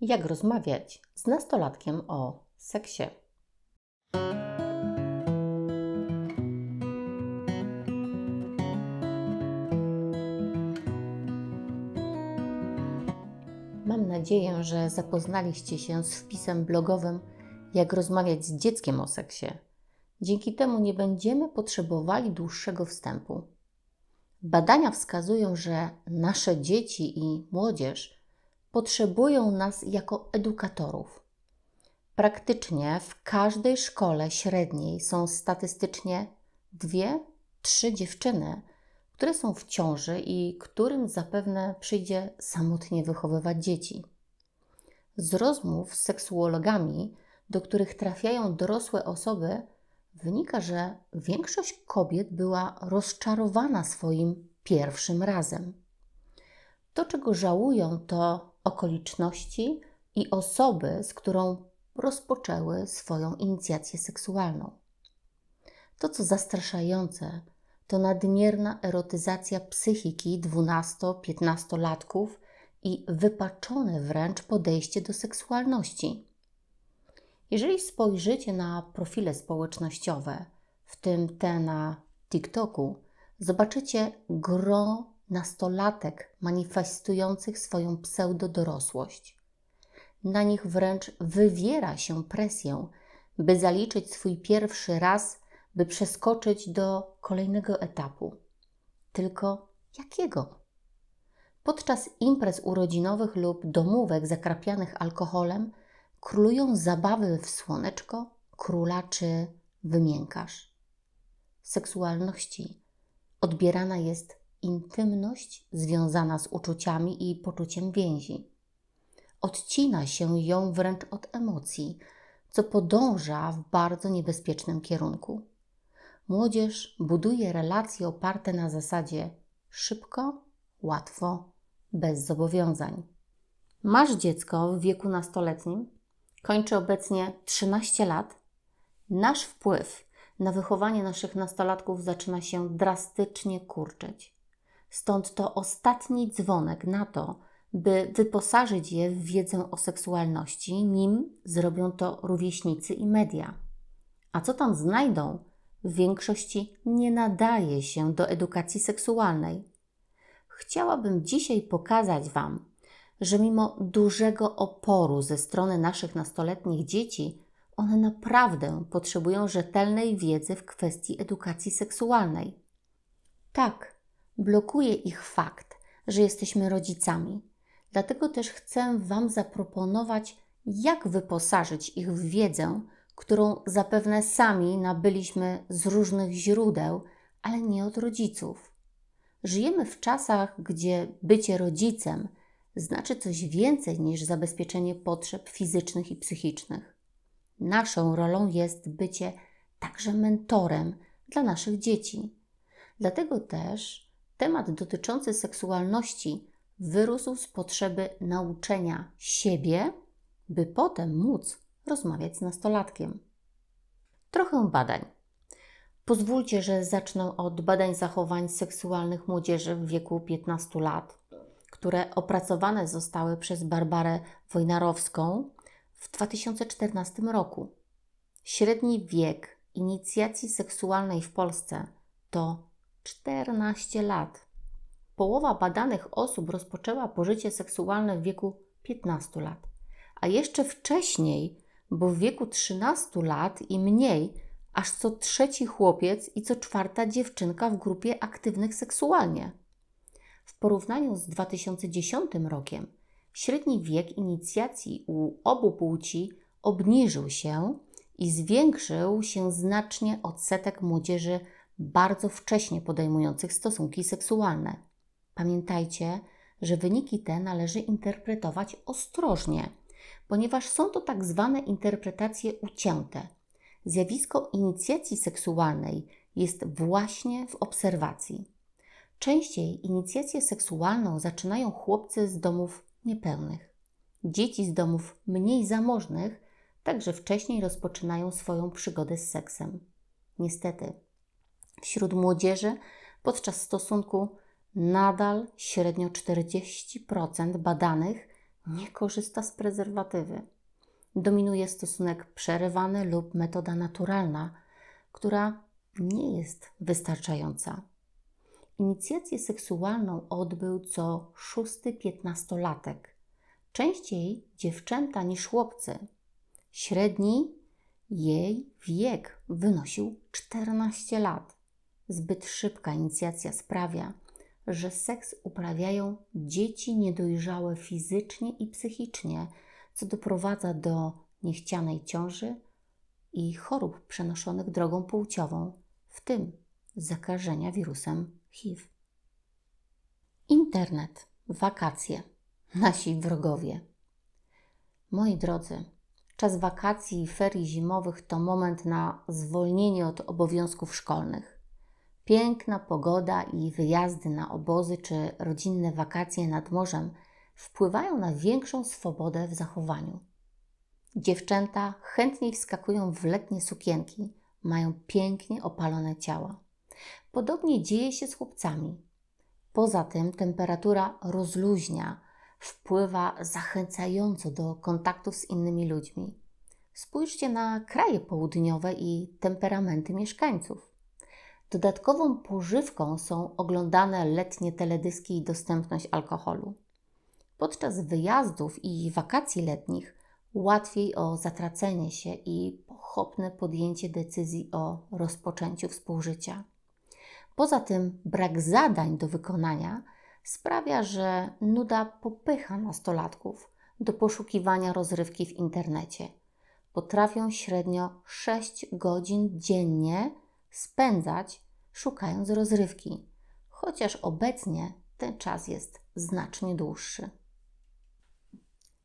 Jak rozmawiać z nastolatkiem o seksie? Mam nadzieję, że zapoznaliście się z wpisem blogowym Jak rozmawiać z dzieckiem o seksie. Dzięki temu nie będziemy potrzebowali dłuższego wstępu. Badania wskazują, że nasze dzieci i młodzież potrzebują nas jako edukatorów. Praktycznie w każdej szkole średniej są statystycznie dwie, trzy dziewczyny, które są w ciąży i którym zapewne przyjdzie samotnie wychowywać dzieci. Z rozmów z seksuologami, do których trafiają dorosłe osoby, wynika, że większość kobiet była rozczarowana swoim pierwszym razem. To, czego żałują, to okoliczności i osoby, z którą rozpoczęły swoją inicjację seksualną. To, co zastraszające, to nadmierna erotyzacja psychiki 12-15-latków i wypaczone wręcz podejście do seksualności. Jeżeli spojrzycie na profile społecznościowe, w tym te na TikToku, zobaczycie gro nastolatek manifestujących swoją pseudodorosłość. Na nich wręcz wywiera się presję, by zaliczyć swój pierwszy raz, by przeskoczyć do kolejnego etapu. Tylko jakiego? Podczas imprez urodzinowych lub domówek zakrapianych alkoholem królują zabawy w słoneczko, króla czy wymiękarz. Seksualności odbierana jest intymność związana z uczuciami i poczuciem więzi. Odcina się ją wręcz od emocji, co podąża w bardzo niebezpiecznym kierunku. Młodzież buduje relacje oparte na zasadzie szybko, łatwo, bez zobowiązań. Masz dziecko w wieku nastoletnim, kończy obecnie 13 lat. Nasz wpływ na wychowanie naszych nastolatków zaczyna się drastycznie kurczyć. Stąd to ostatni dzwonek na to, by wyposażyć je w wiedzę o seksualności, nim zrobią to rówieśnicy i media. A co tam znajdą, w większości nie nadaje się do edukacji seksualnej. Chciałabym dzisiaj pokazać Wam, że mimo dużego oporu ze strony naszych nastoletnich dzieci, one naprawdę potrzebują rzetelnej wiedzy w kwestii edukacji seksualnej. Tak, Blokuje ich fakt, że jesteśmy rodzicami. Dlatego też chcę Wam zaproponować, jak wyposażyć ich w wiedzę, którą zapewne sami nabyliśmy z różnych źródeł, ale nie od rodziców. Żyjemy w czasach, gdzie bycie rodzicem znaczy coś więcej niż zabezpieczenie potrzeb fizycznych i psychicznych. Naszą rolą jest bycie także mentorem dla naszych dzieci. Dlatego też temat dotyczący seksualności wyrósł z potrzeby nauczenia siebie, by potem móc rozmawiać z nastolatkiem. Trochę badań. Pozwólcie, że zacznę od badań zachowań seksualnych młodzieży w wieku 15 lat, które opracowane zostały przez Barbarę Wojnarowską w 2014 roku. Średni wiek inicjacji seksualnej w Polsce to 14 lat. Połowa badanych osób rozpoczęła pożycie seksualne w wieku 15 lat, a jeszcze wcześniej, bo w wieku 13 lat i mniej, aż co trzeci chłopiec i co czwarta dziewczynka w grupie aktywnych seksualnie. W porównaniu z 2010 rokiem średni wiek inicjacji u obu płci obniżył się i zwiększył się znacznie odsetek młodzieży bardzo wcześnie podejmujących stosunki seksualne. Pamiętajcie, że wyniki te należy interpretować ostrożnie, ponieważ są to tak zwane interpretacje ucięte. Zjawisko inicjacji seksualnej jest właśnie w obserwacji. Częściej inicjację seksualną zaczynają chłopcy z domów niepełnych. Dzieci z domów mniej zamożnych także wcześniej rozpoczynają swoją przygodę z seksem. Niestety, wśród młodzieży podczas stosunku nadal średnio 40% badanych nie korzysta z prezerwatywy. Dominuje stosunek przerywany lub metoda naturalna, która nie jest wystarczająca. Inicjację seksualną odbył co szósty piętnastolatek, częściej dziewczęta niż chłopcy. Średni jej wiek wynosił 14 lat. Zbyt szybka inicjacja sprawia, że seks uprawiają dzieci niedojrzałe fizycznie i psychicznie, co doprowadza do niechcianej ciąży i chorób przenoszonych drogą płciową, w tym zakażenia wirusem HIV. Internet, wakacje, nasi wrogowie. Moi drodzy, czas wakacji i ferii zimowych to moment na zwolnienie od obowiązków szkolnych Piękna pogoda i wyjazdy na obozy czy rodzinne wakacje nad morzem wpływają na większą swobodę w zachowaniu. Dziewczęta chętniej wskakują w letnie sukienki, mają pięknie opalone ciała. Podobnie dzieje się z chłopcami. Poza tym temperatura rozluźnia, wpływa zachęcająco do kontaktów z innymi ludźmi. Spójrzcie na kraje południowe i temperamenty mieszkańców. Dodatkową pożywką są oglądane letnie teledyski i dostępność alkoholu. Podczas wyjazdów i wakacji letnich łatwiej o zatracenie się i pochopne podjęcie decyzji o rozpoczęciu współżycia. Poza tym brak zadań do wykonania sprawia, że nuda popycha nastolatków do poszukiwania rozrywki w internecie. Potrafią średnio 6 godzin dziennie spędzać, szukając rozrywki, chociaż obecnie ten czas jest znacznie dłuższy.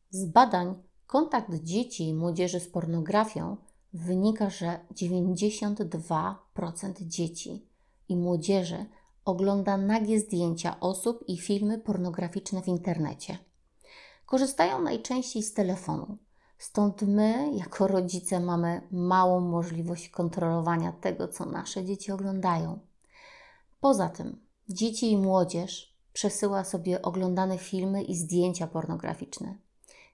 Z badań kontakt dzieci i młodzieży z pornografią wynika, że 92% dzieci i młodzieży ogląda nagie zdjęcia osób i filmy pornograficzne w internecie. Korzystają najczęściej z telefonu, Stąd my, jako rodzice, mamy małą możliwość kontrolowania tego, co nasze dzieci oglądają. Poza tym, dzieci i młodzież przesyła sobie oglądane filmy i zdjęcia pornograficzne.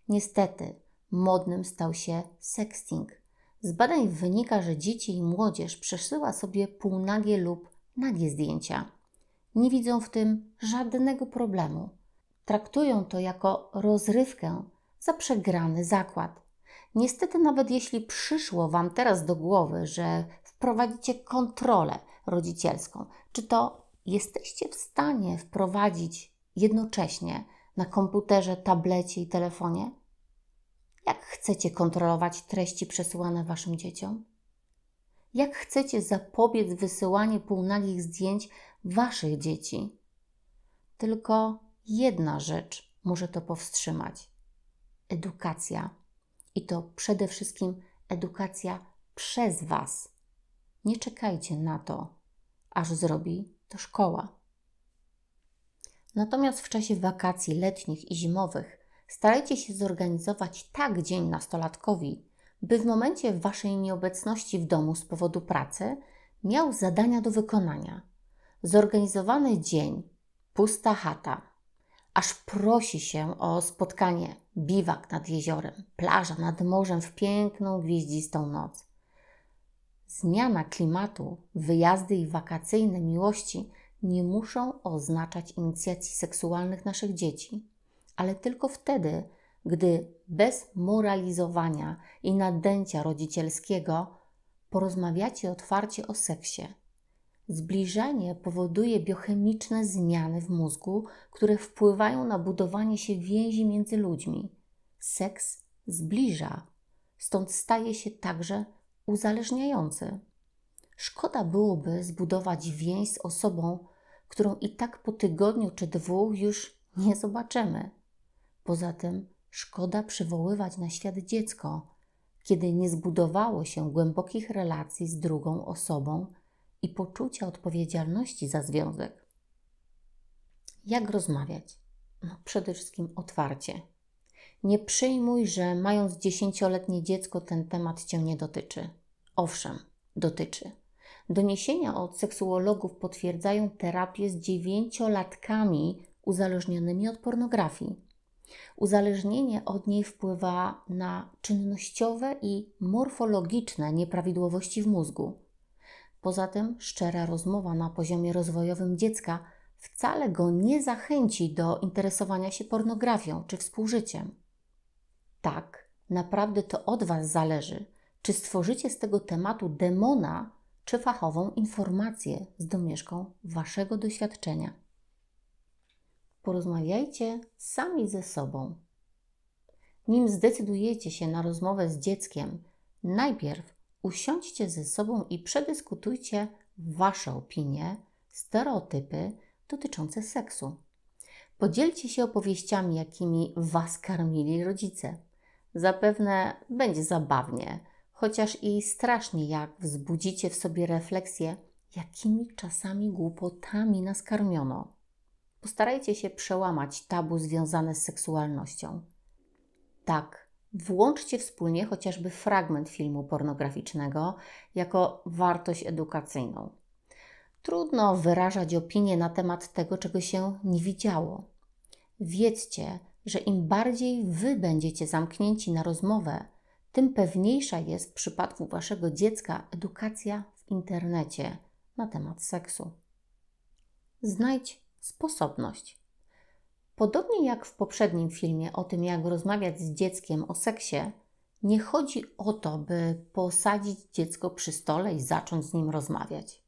Niestety, modnym stał się sexting. Z badań wynika, że dzieci i młodzież przesyła sobie półnagie lub nagie zdjęcia. Nie widzą w tym żadnego problemu. Traktują to jako rozrywkę, za przegrany zakład. Niestety, nawet jeśli przyszło Wam teraz do głowy, że wprowadzicie kontrolę rodzicielską, czy to jesteście w stanie wprowadzić jednocześnie na komputerze, tablecie i telefonie? Jak chcecie kontrolować treści przesyłane Waszym dzieciom? Jak chcecie zapobiec wysyłaniu półnagich zdjęć Waszych dzieci? Tylko jedna rzecz może to powstrzymać – edukacja. I to przede wszystkim edukacja przez Was. Nie czekajcie na to, aż zrobi to szkoła. Natomiast w czasie wakacji letnich i zimowych starajcie się zorganizować tak dzień nastolatkowi, by w momencie Waszej nieobecności w domu z powodu pracy miał zadania do wykonania. Zorganizowany dzień, pusta chata, aż prosi się o spotkanie, biwak nad jeziorem, plaża nad morzem w piękną, gwieździstą noc. Zmiana klimatu, wyjazdy i wakacyjne miłości nie muszą oznaczać inicjacji seksualnych naszych dzieci, ale tylko wtedy, gdy bez moralizowania i nadęcia rodzicielskiego porozmawiacie otwarcie o seksie Zbliżenie powoduje biochemiczne zmiany w mózgu, które wpływają na budowanie się więzi między ludźmi. Seks zbliża, stąd staje się także uzależniający. Szkoda byłoby zbudować więź z osobą, którą i tak po tygodniu czy dwóch już nie zobaczymy. Poza tym szkoda przywoływać na świat dziecko, kiedy nie zbudowało się głębokich relacji z drugą osobą i poczucia odpowiedzialności za związek. Jak rozmawiać? No, przede wszystkim otwarcie. Nie przyjmuj, że mając dziesięcioletnie dziecko ten temat cię nie dotyczy. Owszem, dotyczy. Doniesienia od seksuologów potwierdzają terapię z dziewięciolatkami uzależnionymi od pornografii. Uzależnienie od niej wpływa na czynnościowe i morfologiczne nieprawidłowości w mózgu Poza tym szczera rozmowa na poziomie rozwojowym dziecka wcale go nie zachęci do interesowania się pornografią czy współżyciem. Tak, naprawdę to od Was zależy, czy stworzycie z tego tematu demona, czy fachową informację z domieszką Waszego doświadczenia. Porozmawiajcie sami ze sobą. Nim zdecydujecie się na rozmowę z dzieckiem, najpierw Usiądźcie ze sobą i przedyskutujcie Wasze opinie, stereotypy dotyczące seksu. Podzielcie się opowieściami, jakimi Was karmili rodzice. Zapewne będzie zabawnie, chociaż i strasznie, jak wzbudzicie w sobie refleksję, jakimi czasami głupotami nas karmiono. Postarajcie się przełamać tabu związane z seksualnością. Tak, Włączcie wspólnie chociażby fragment filmu pornograficznego jako wartość edukacyjną. Trudno wyrażać opinie na temat tego, czego się nie widziało. Wiedzcie, że im bardziej wy będziecie zamknięci na rozmowę, tym pewniejsza jest w przypadku waszego dziecka edukacja w internecie na temat seksu. Znajdź sposobność. Podobnie jak w poprzednim filmie o tym, jak rozmawiać z dzieckiem o seksie, nie chodzi o to, by posadzić dziecko przy stole i zacząć z nim rozmawiać.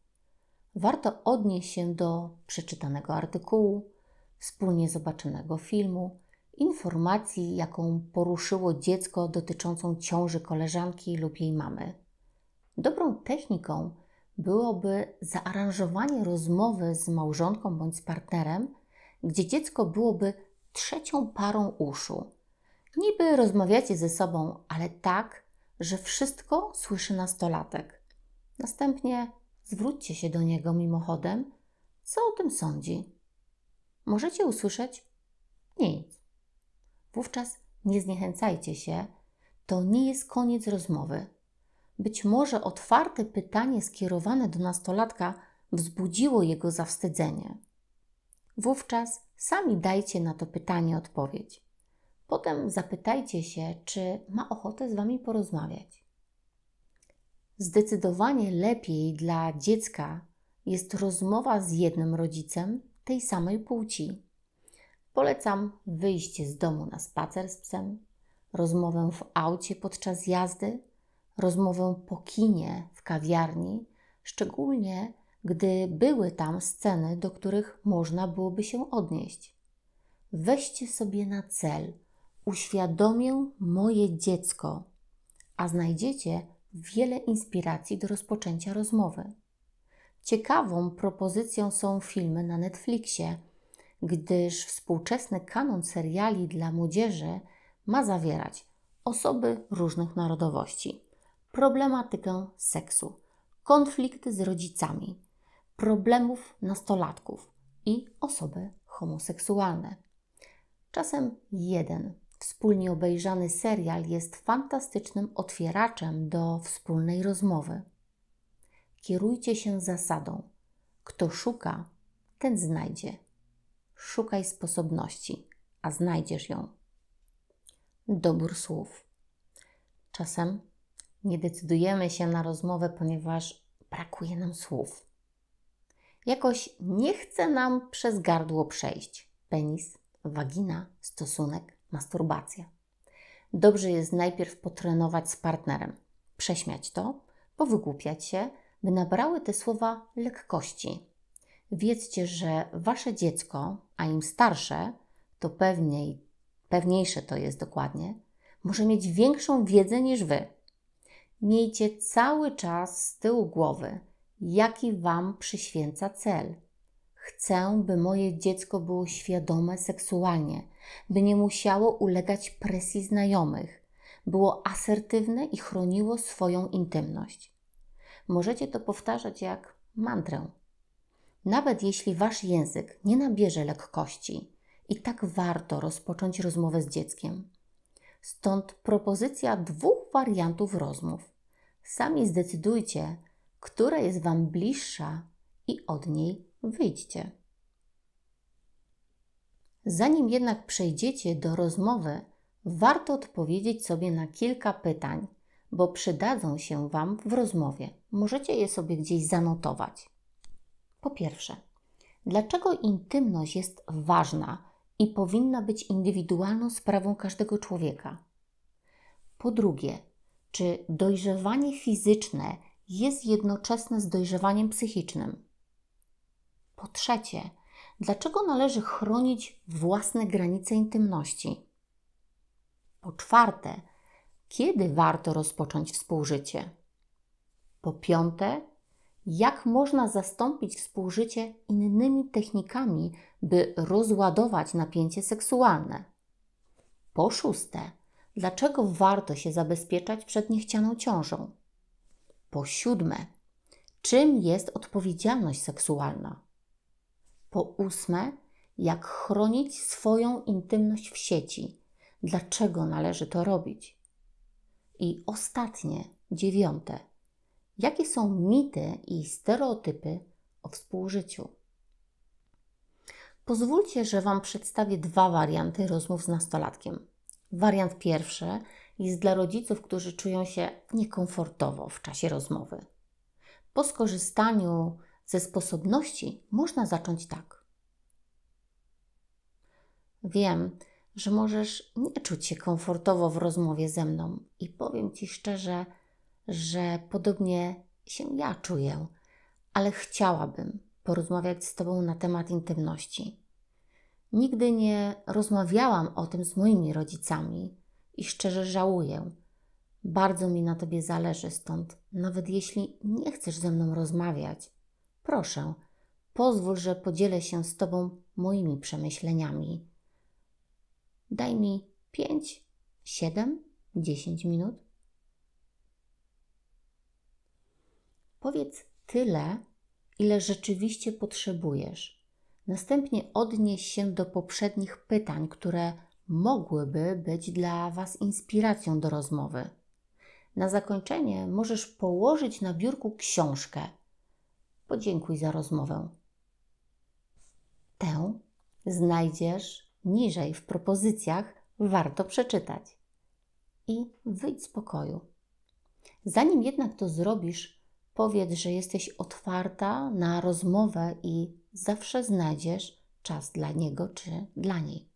Warto odnieść się do przeczytanego artykułu, wspólnie zobaczonego filmu, informacji, jaką poruszyło dziecko dotyczącą ciąży koleżanki lub jej mamy. Dobrą techniką byłoby zaaranżowanie rozmowy z małżonką bądź z partnerem gdzie dziecko byłoby trzecią parą uszu. Niby rozmawiacie ze sobą, ale tak, że wszystko słyszy nastolatek. Następnie zwróćcie się do niego mimochodem, co o tym sądzi. Możecie usłyszeć nic. Wówczas nie zniechęcajcie się, to nie jest koniec rozmowy. Być może otwarte pytanie skierowane do nastolatka wzbudziło jego zawstydzenie. Wówczas sami dajcie na to pytanie odpowiedź. Potem zapytajcie się, czy ma ochotę z Wami porozmawiać. Zdecydowanie lepiej dla dziecka jest rozmowa z jednym rodzicem tej samej płci. Polecam wyjście z domu na spacer z psem, rozmowę w aucie podczas jazdy, rozmowę po kinie w kawiarni, szczególnie gdy były tam sceny, do których można byłoby się odnieść. Weźcie sobie na cel, uświadomię moje dziecko, a znajdziecie wiele inspiracji do rozpoczęcia rozmowy. Ciekawą propozycją są filmy na Netflixie, gdyż współczesny kanon seriali dla młodzieży ma zawierać osoby różnych narodowości, problematykę seksu, konflikt z rodzicami, problemów nastolatków i osoby homoseksualne. Czasem jeden wspólnie obejrzany serial jest fantastycznym otwieraczem do wspólnej rozmowy. Kierujcie się zasadą: kto szuka, ten znajdzie. Szukaj sposobności, a znajdziesz ją. Dobór słów. Czasem nie decydujemy się na rozmowę, ponieważ brakuje nam słów jakoś nie chce nam przez gardło przejść. Penis, wagina, stosunek, masturbacja. Dobrze jest najpierw potrenować z partnerem, prześmiać to, powygłupiać się, by nabrały te słowa lekkości. Wiedzcie, że wasze dziecko, a im starsze, to pewniej, pewniejsze to jest dokładnie, może mieć większą wiedzę niż wy. Miejcie cały czas z tyłu głowy, jaki Wam przyświęca cel. Chcę, by moje dziecko było świadome seksualnie, by nie musiało ulegać presji znajomych, było asertywne i chroniło swoją intymność. Możecie to powtarzać jak mantrę. Nawet jeśli wasz język nie nabierze lekkości, i tak warto rozpocząć rozmowę z dzieckiem. Stąd propozycja dwóch wariantów rozmów. Sami zdecydujcie, która jest Wam bliższa i od niej wyjdźcie. Zanim jednak przejdziecie do rozmowy, warto odpowiedzieć sobie na kilka pytań, bo przydadzą się Wam w rozmowie. Możecie je sobie gdzieś zanotować. Po pierwsze, dlaczego intymność jest ważna i powinna być indywidualną sprawą każdego człowieka? Po drugie, czy dojrzewanie fizyczne jest jednoczesne z dojrzewaniem psychicznym. Po trzecie, dlaczego należy chronić własne granice intymności? Po czwarte, kiedy warto rozpocząć współżycie? Po piąte, jak można zastąpić współżycie innymi technikami, by rozładować napięcie seksualne? Po szóste, dlaczego warto się zabezpieczać przed niechcianą ciążą? Po siódme, czym jest odpowiedzialność seksualna? Po ósme, jak chronić swoją intymność w sieci? Dlaczego należy to robić? I ostatnie, dziewiąte, jakie są mity i stereotypy o współżyciu? Pozwólcie, że Wam przedstawię dwa warianty rozmów z nastolatkiem. Wariant pierwszy jest dla rodziców, którzy czują się niekomfortowo w czasie rozmowy. Po skorzystaniu ze sposobności można zacząć tak. Wiem, że możesz nie czuć się komfortowo w rozmowie ze mną i powiem ci szczerze, że podobnie się ja czuję, ale chciałabym porozmawiać z tobą na temat intymności. Nigdy nie rozmawiałam o tym z moimi rodzicami, i szczerze żałuję. Bardzo mi na tobie zależy, stąd nawet jeśli nie chcesz ze mną rozmawiać, proszę, pozwól, że podzielę się z tobą moimi przemyśleniami. Daj mi pięć, siedem, dziesięć minut. Powiedz tyle, ile rzeczywiście potrzebujesz. Następnie odnieś się do poprzednich pytań, które mogłyby być dla Was inspiracją do rozmowy. Na zakończenie możesz położyć na biurku książkę. Podziękuj za rozmowę. Tę znajdziesz niżej w propozycjach, warto przeczytać. I wyjdź z pokoju. Zanim jednak to zrobisz, powiedz, że jesteś otwarta na rozmowę i zawsze znajdziesz czas dla niego czy dla niej.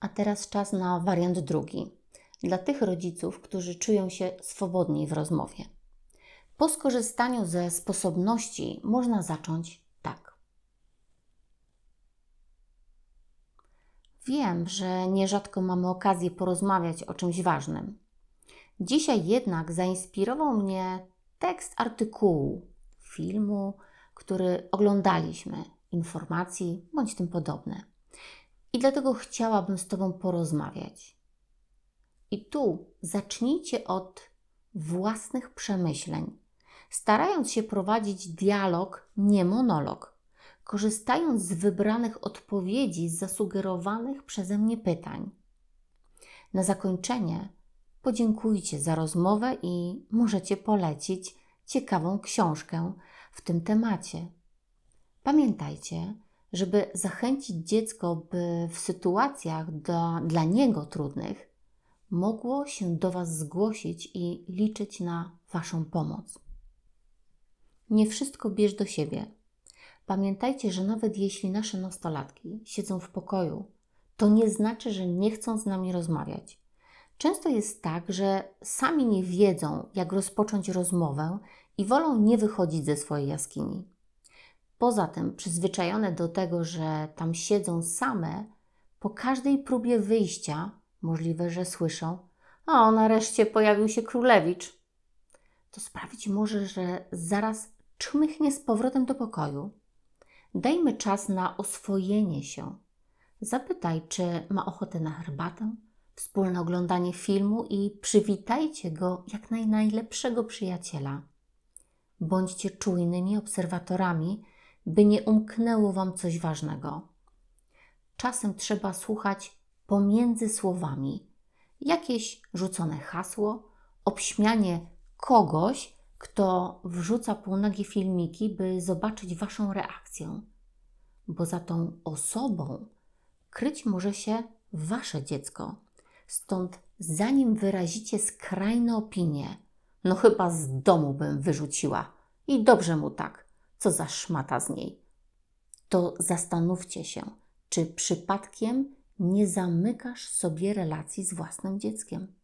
A teraz czas na wariant drugi. Dla tych rodziców, którzy czują się swobodniej w rozmowie. Po skorzystaniu ze sposobności można zacząć tak. Wiem, że nierzadko mamy okazję porozmawiać o czymś ważnym. Dzisiaj jednak zainspirował mnie tekst artykułu, filmu, który oglądaliśmy, informacji bądź tym podobne i dlatego chciałabym z Tobą porozmawiać. I tu zacznijcie od własnych przemyśleń, starając się prowadzić dialog, nie monolog, korzystając z wybranych odpowiedzi zasugerowanych przeze mnie pytań. Na zakończenie podziękujcie za rozmowę i możecie polecić ciekawą książkę w tym temacie. Pamiętajcie, żeby zachęcić dziecko, by w sytuacjach do, dla niego trudnych mogło się do Was zgłosić i liczyć na Waszą pomoc. Nie wszystko bierz do siebie. Pamiętajcie, że nawet jeśli nasze nastolatki siedzą w pokoju, to nie znaczy, że nie chcą z nami rozmawiać. Często jest tak, że sami nie wiedzą, jak rozpocząć rozmowę i wolą nie wychodzić ze swojej jaskini. Poza tym, przyzwyczajone do tego, że tam siedzą same, po każdej próbie wyjścia możliwe, że słyszą: a nareszcie pojawił się królewicz. To sprawić może, że zaraz czmychnie z powrotem do pokoju. Dajmy czas na oswojenie się. Zapytaj, czy ma ochotę na herbatę, wspólne oglądanie filmu i przywitajcie go jak najlepszego przyjaciela. Bądźcie czujnymi obserwatorami by nie umknęło Wam coś ważnego. Czasem trzeba słuchać pomiędzy słowami jakieś rzucone hasło, obśmianie kogoś, kto wrzuca półnagie filmiki, by zobaczyć Waszą reakcję, bo za tą osobą kryć może się Wasze dziecko. Stąd zanim wyrazicie skrajne opinie, no chyba z domu bym wyrzuciła i dobrze mu tak, co za szmata z niej. To zastanówcie się, czy przypadkiem nie zamykasz sobie relacji z własnym dzieckiem.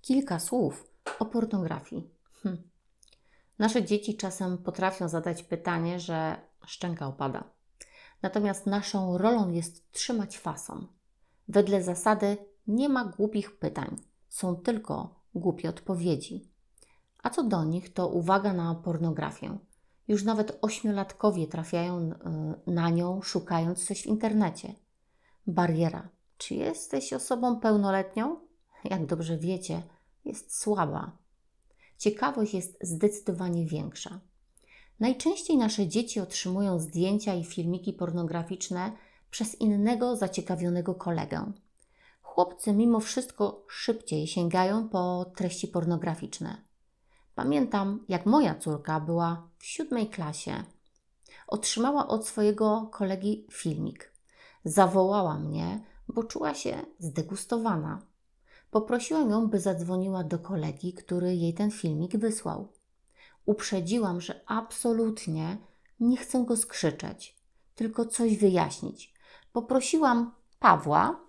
Kilka słów o pornografii. Hm. Nasze dzieci czasem potrafią zadać pytanie, że szczęka opada. Natomiast naszą rolą jest trzymać fason. Wedle zasady nie ma głupich pytań, są tylko głupie odpowiedzi. A co do nich, to uwaga na pornografię. Już nawet ośmiolatkowie trafiają e, na nią, szukając coś w internecie. Bariera. Czy jesteś osobą pełnoletnią? Jak dobrze wiecie, jest słaba. Ciekawość jest zdecydowanie większa. Najczęściej nasze dzieci otrzymują zdjęcia i filmiki pornograficzne przez innego zaciekawionego kolegę. Chłopcy mimo wszystko szybciej sięgają po treści pornograficzne. Pamiętam, jak moja córka była w siódmej klasie. Otrzymała od swojego kolegi filmik. Zawołała mnie, bo czuła się zdegustowana. Poprosiłam ją, by zadzwoniła do kolegi, który jej ten filmik wysłał. Uprzedziłam, że absolutnie nie chcę go skrzyczeć, tylko coś wyjaśnić. Poprosiłam Pawła,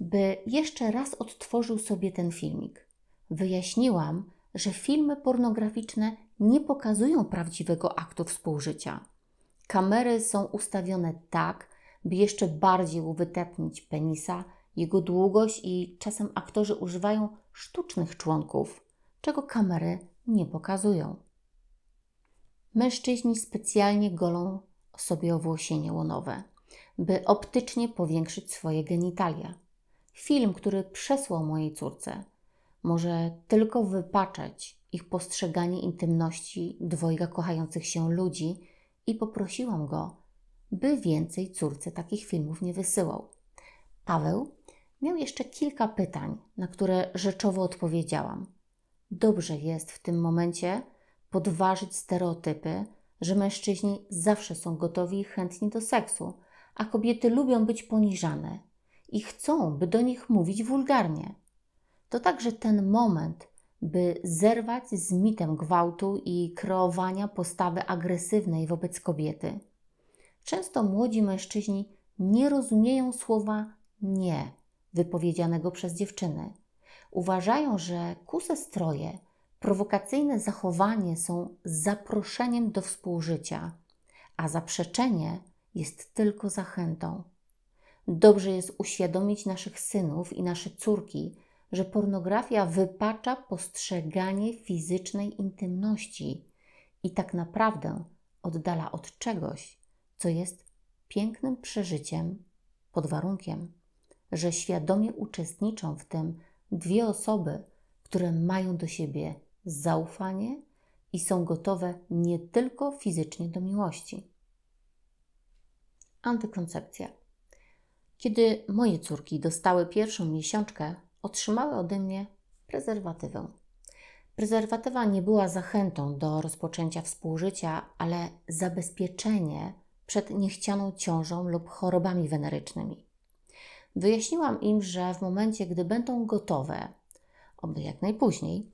by jeszcze raz odtworzył sobie ten filmik. Wyjaśniłam, że filmy pornograficzne nie pokazują prawdziwego aktu współżycia. Kamery są ustawione tak, by jeszcze bardziej uwydatnić penisa, jego długość i czasem aktorzy używają sztucznych członków, czego kamery nie pokazują. Mężczyźni specjalnie golą sobie owłosienie łonowe, by optycznie powiększyć swoje genitalia. Film, który przesłał mojej córce, może tylko wypaczać ich postrzeganie intymności dwojga kochających się ludzi i poprosiłam go, by więcej córce takich filmów nie wysyłał. Paweł miał jeszcze kilka pytań, na które rzeczowo odpowiedziałam. Dobrze jest w tym momencie podważyć stereotypy, że mężczyźni zawsze są gotowi i chętni do seksu, a kobiety lubią być poniżane i chcą, by do nich mówić wulgarnie to także ten moment, by zerwać z mitem gwałtu i kreowania postawy agresywnej wobec kobiety. Często młodzi mężczyźni nie rozumieją słowa nie wypowiedzianego przez dziewczyny. Uważają, że kuse stroje, prowokacyjne zachowanie są zaproszeniem do współżycia, a zaprzeczenie jest tylko zachętą. Dobrze jest uświadomić naszych synów i nasze córki, że pornografia wypacza postrzeganie fizycznej intymności i tak naprawdę oddala od czegoś, co jest pięknym przeżyciem, pod warunkiem, że świadomie uczestniczą w tym dwie osoby, które mają do siebie zaufanie i są gotowe nie tylko fizycznie do miłości. Antykoncepcja. Kiedy moje córki dostały pierwszą miesiączkę, otrzymały ode mnie prezerwatywę. Prezerwatywa nie była zachętą do rozpoczęcia współżycia, ale zabezpieczenie przed niechcianą ciążą lub chorobami wenerycznymi. Wyjaśniłam im, że w momencie, gdy będą gotowe, oby jak najpóźniej,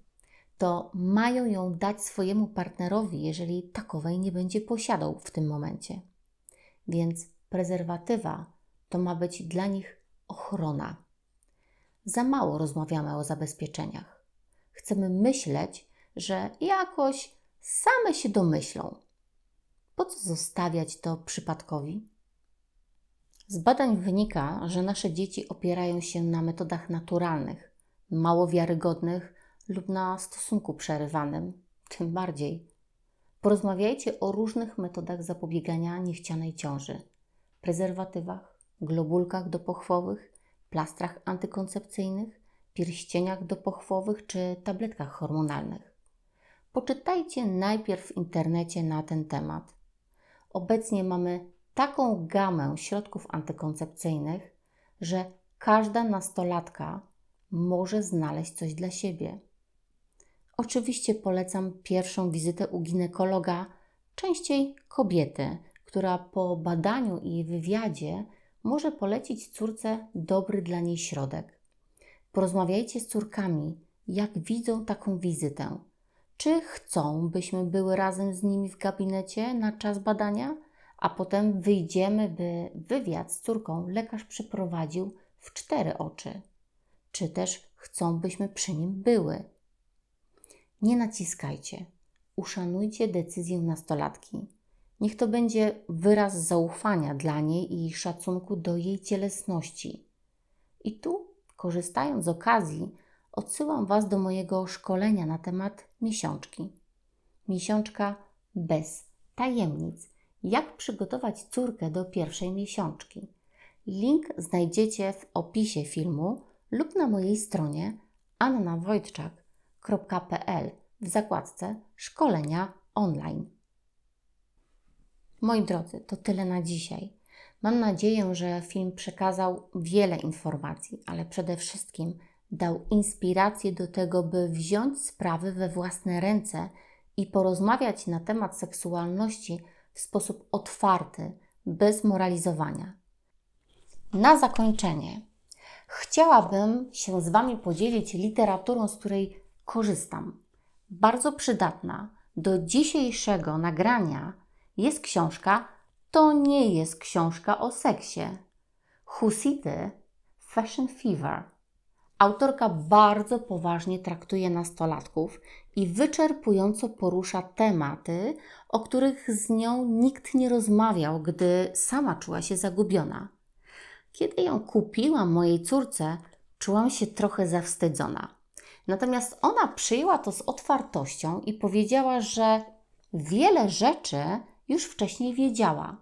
to mają ją dać swojemu partnerowi, jeżeli takowej nie będzie posiadał w tym momencie. Więc prezerwatywa to ma być dla nich ochrona za mało rozmawiamy o zabezpieczeniach. Chcemy myśleć, że jakoś same się domyślą. Po co zostawiać to przypadkowi? Z badań wynika, że nasze dzieci opierają się na metodach naturalnych, mało wiarygodnych lub na stosunku przerywanym, tym bardziej. Porozmawiajcie o różnych metodach zapobiegania niechcianej ciąży: prezerwatywach, globulkach dopochwowych, plastrach antykoncepcyjnych, pierścieniach dopochwowych czy tabletkach hormonalnych. Poczytajcie najpierw w internecie na ten temat. Obecnie mamy taką gamę środków antykoncepcyjnych, że każda nastolatka może znaleźć coś dla siebie. Oczywiście polecam pierwszą wizytę u ginekologa, częściej kobiety, która po badaniu i wywiadzie może polecić córce dobry dla niej środek. Porozmawiajcie z córkami, jak widzą taką wizytę. Czy chcą, byśmy były razem z nimi w gabinecie na czas badania, a potem wyjdziemy, by wywiad z córką lekarz przeprowadził w cztery oczy? Czy też chcą, byśmy przy nim były? Nie naciskajcie. Uszanujcie decyzję nastolatki. Niech to będzie wyraz zaufania dla niej i szacunku do jej cielesności. I tu, korzystając z okazji, odsyłam Was do mojego szkolenia na temat miesiączki. Miesiączka bez tajemnic. Jak przygotować córkę do pierwszej miesiączki? Link znajdziecie w opisie filmu lub na mojej stronie annawojtczak.pl w zakładce Szkolenia online. Moi drodzy, to tyle na dzisiaj. Mam nadzieję, że film przekazał wiele informacji, ale przede wszystkim dał inspirację do tego, by wziąć sprawy we własne ręce i porozmawiać na temat seksualności w sposób otwarty, bez moralizowania. Na zakończenie chciałabym się z Wami podzielić literaturą, z której korzystam. Bardzo przydatna do dzisiejszego nagrania jest książka, to nie jest książka o seksie. Husity Fashion Fever. Autorka bardzo poważnie traktuje nastolatków i wyczerpująco porusza tematy, o których z nią nikt nie rozmawiał, gdy sama czuła się zagubiona. Kiedy ją kupiłam mojej córce, czułam się trochę zawstydzona. Natomiast ona przyjęła to z otwartością i powiedziała, że wiele rzeczy już wcześniej wiedziała.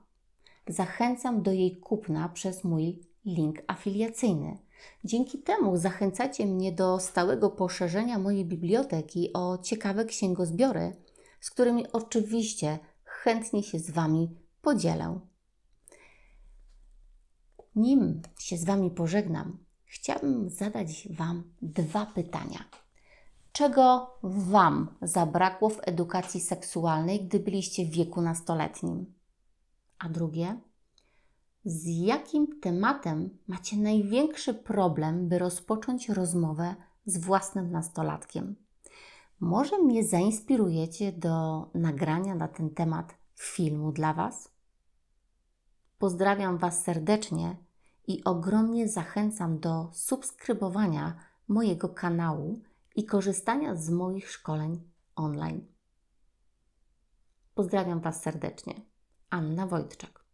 Zachęcam do jej kupna przez mój link afiliacyjny. Dzięki temu zachęcacie mnie do stałego poszerzenia mojej biblioteki o ciekawe księgozbiory, z którymi oczywiście chętnie się z Wami podzielę. Nim się z Wami pożegnam, chciałabym zadać Wam dwa pytania. Czego Wam zabrakło w edukacji seksualnej, gdy byliście w wieku nastoletnim? A drugie, z jakim tematem macie największy problem, by rozpocząć rozmowę z własnym nastolatkiem? Może mnie zainspirujecie do nagrania na ten temat filmu dla Was? Pozdrawiam Was serdecznie i ogromnie zachęcam do subskrybowania mojego kanału i korzystania z moich szkoleń online. Pozdrawiam Was serdecznie. Anna Wojtczak.